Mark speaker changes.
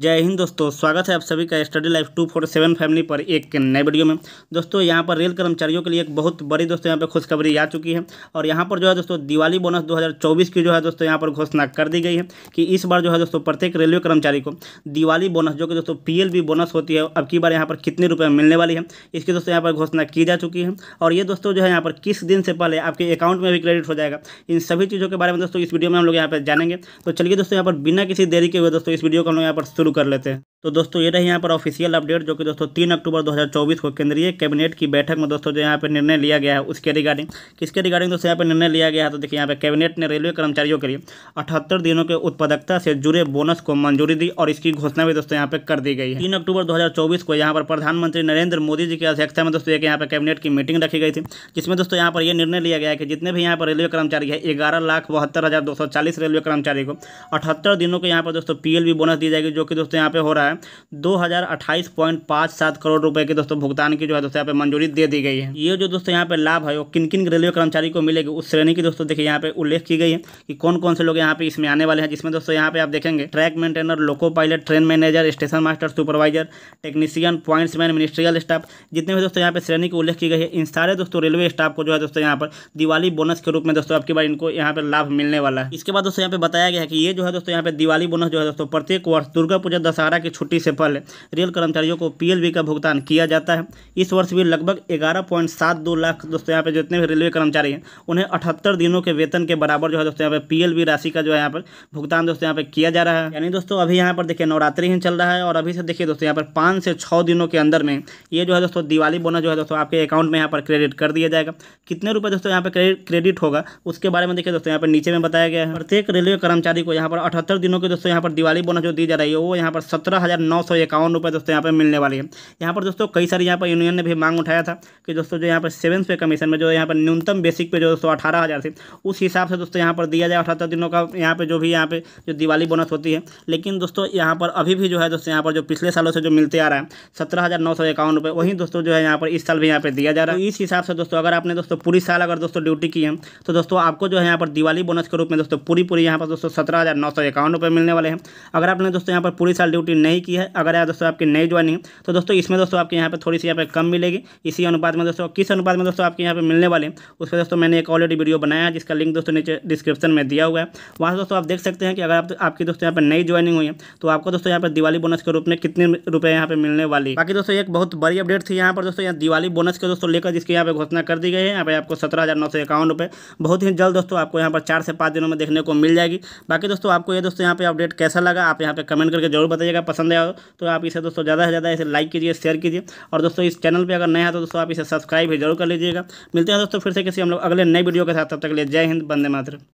Speaker 1: जय हिंद दोस्तों स्वागत है आप सभी का study life two four seven family पर एक नए वीडियो में दोस्तों यहाँ पर रेल कर्मचारियों के लिए एक बहुत बड़ी दोस्तों यहाँ पर खुशखबरी आ चुकी है और यहाँ पर जो है दोस्तों दिवाली बोनस 2024 की जो है दोस्तों यहाँ पर घोषणा कर दी गई है कि इस बार जो है दोस्तों प्रत्येक रेलवे कर्मचारी को दिवाली बोनस जो कि दोस्तों पी बोनस होती है अब की बार यहाँ पर कितने रुपये मिलने वाली है इसकी दोस्तों यहाँ पर घोषणा की जा चुकी है और ये दोस्तों जो है यहाँ पर किस दिन से पहले आपके अकाउंट में भी क्रेडिट हो जाएगा इन सभी चीज़ों के बारे में दोस्तों इस वीडियो में हम लोग यहाँ पर जानेंगे तो चलिए दोस्तों यहाँ पर बिना किसी देरी के हुए दोस्तों इस वीडियो को हम लोग यहाँ पर शुरू कर लेते हैं तो दोस्तों ये रही यहाँ पर ऑफिशियल अपडेट जो कि दोस्तों तीन अक्टूबर 2024 को केंद्रीय कैबिनेट की बैठक में दोस्तों जो यहाँ पे निर्णय लिया गया है उसके रिगार्डिंग किसके रिगार्डिंग दोस्तों यहाँ पे निर्णय लिया गया है तो देखिए यहाँ पे कैबिनेट ने रेलवे कर्मचारियों के लिए अठहत्तर दिनों के उत्पादकता से जुड़े बोनस को मंजूरी दी और इसकी घोषणा भी दोस्तों यहाँ पे कर दी गई है तीन अक्टूबर दो को यहाँ पर प्रधानमंत्री नरेंद्र मोदी जी की अध्यक्षता में दोस्तों एक यहाँ पर कैबिनेट की मीटिंग रखी गई थी जिसमें दोस्तों यहाँ पर यह निर्णय लिया गया कि जितने भी यहाँ पर रेलवे कर्मचारी है ग्यारह लाख बहत्तर हज़ार दो सौ चालीस रेलवे कर्मचारी को अठहत्तर दिनों के यहाँ पर दोस्तों पी बोनस दी जाएगी जो कि दोस्तों यहाँ पे हो रहा है है दो हज़ार अट्ठाईस पॉइंट पाँच सात करोड़ रुपए के दोस्तों भुगतान की जो है दोस्तों यहाँ पे मंजूरी दे दी गई है ये जो दोस्तों यहाँ पे लाभ है वो किन किन रेलवे कर्मचारी को मिलेगी उस श्रेणी की दोस्तों देखिए यहाँ पे उल्लेख की गई है कि कौन कौन से लोग यहाँ पे इसमें आने वाले हैं जिसमें दोस्तों यहाँ पे आप देखेंगे track maintainer loco pilot train manager station master supervisor technician pointsman ministerial staff जितने भी दोस्तों यहाँ पे श्रेणी की उल्लेख की गई है इन सारे दोस्तों रेलवे स्टाफ को जो है दोस्तों यहाँ पर दिवाली बोनस के रूप में दोस्तों आपकी बार इनको यहाँ पर लाभ मिलने वाला है इसके बाद दोस्तों यहाँ पे बताया गया है कि ये जो है दोस्तों यहाँ पे दिवाली बोनस जो है दोस्तों प्रत्येक वर्ष दुर्गा पूजा दशहरा की छुट्टी से पहले रेल कर्मचारियों को पीएलबी का भुगतान किया जाता है इस वर्ष भी लगभग ग्यारह पॉइंट सात दो लाख दोस्तों यहाँ पे जितने भी रेलवे कर्मचारी हैं उन्हें अठहत्तर दिनों के वेतन के बराबर जो है दोस्तों यहाँ पे पीएलबी राशि का जो है यहाँ पर भुगतान दोस्तों यहाँ पे किया जा रहा है यानी दोस्तों अभी यहाँ पर देखिए नवरात्रि ही चल रहा है और अभी से देखिए दोस्तों यहाँ पर पाँच से छः दिनों के अंदर में ये जो है दोस्तों दिवाली बोनस जो है दोस्तों आपके अकाउंट में यहाँ पर क्रेडिट कर दिया जाएगा कितने रुपये दोस्तों यहाँ पर क्रेडिट होगा उसके बारे में देखिए दोस्तों यहाँ पर नीचे में बताया गया है प्रत्येक रेलवे कर्मचारी को यहाँ पर अठहत्तर दिनों के दोस्तों यहाँ पर दिवाली बोनस जो दी जा रही है वो यहाँ पर सत्रह हज़ार नौ सौ इक्यावन रुपये दोस्तों यहाँ पर मिलने वाली है यहाँ पर दोस्तों कई सारे यहाँ पर यूनियन ने भी मांग उठाया था कि दोस्तों जो यहाँ पर सेवन पे कमीशन में जो यहाँ पर न्यूनतम बेसिक पे जो दोस्तों अठारह हज़ार थी उस हिसाब से दोस्तों यहाँ पर दिया जाए अठारह दिनों का यहाँ पर जो भी यहाँ पे जो दिवाली बोनस होती है लेकिन दोस्तों यहाँ पर अभी भी जो है दोस्तों यहाँ पर जो पिछले सालों से जो मिलते आ रहा है सत्रह हज़ार नौ सौ इक्यावन रुपये वहीं दोस्तों जो है यहाँ पर इस साल भी यहाँ पर दिया जा रहा है तो इस हिसाब से दोस्तों अगर आपने दोस्तों पूरी साल अगर दोस्तों ड्यूटी की है तो दोस्तों आपको जो है यहाँ पर दिवाली बोनस के रूप में दोस्तों पूरी पूरी यहाँ पर दोस्तों सत्रह हज़ार नौ सौ इक्यावन रुपये मिलने वाले हैं अगर आपने दोस्तों यहाँ पर पूरी साल ड्यूटी नहीं नहीं की है अगर यार दोस्तों आपकी नई ज्वाइनिंग है तो दोस्तों इसमें दोस्तों आपके यहाँ पर थोड़ी सी यहाँ पर कम मिलेगी इसी अनुपात में दोस्तों किस अनुपात में दोस्तों आपके यहाँ पर मिलने वाले उस पर दोस्तों मैंने एक ऑलरेडी वीडियो बनाया है जिसका लिंक दोस्तों नीचे डिस्क्रिप्शन में दिया हुआ है वहाँ से दोस्तों आप देख सकते हैं कि अगर आप आपकी दोस्तों यहाँ पर नई ज्वाइनिंग हुई है तो आपको दोस्तों यहाँ पर दिवाली बोनस के रूप में कितने रुपये यहाँ पर मिलने वाली बाकी दोस्तों एक बहुत बड़ी अपडेट थी यहाँ पर दोस्तों यहाँ दिवाली बोनस के दोस्तों लेकर जिसकी यहाँ पर घोषणा कर दी गई है यहाँ पर आपको सत्रह हज़ार नौ सौ इक्यावन रुपये बहुत ही जल्द दोस्तों आपको यहाँ पर चार से पाँच दिनों में देखने को मिल जाएगी बाकी दोस्तों आपको ये दोस्तों यहाँ पर अपडेट कैसा लगा आप यहाँ पर कमेंट करके जरूर बताइएगा पसंद पसंद आया हो तो आप इसे दोस्तों ज़्यादा से ज़्यादा इसे लाइक कीजिए शेयर कीजिए और दोस्तों इस चैनल पर अगर नया है तो दोस्तों आप इसे सब्सक्राइब भी जरूर कर लीजिएगा मिलते हैं दोस्तों फिर से किसी हम लोग अगले नए वीडियो के साथ तब तक ले जय हिंद बंदे मात्र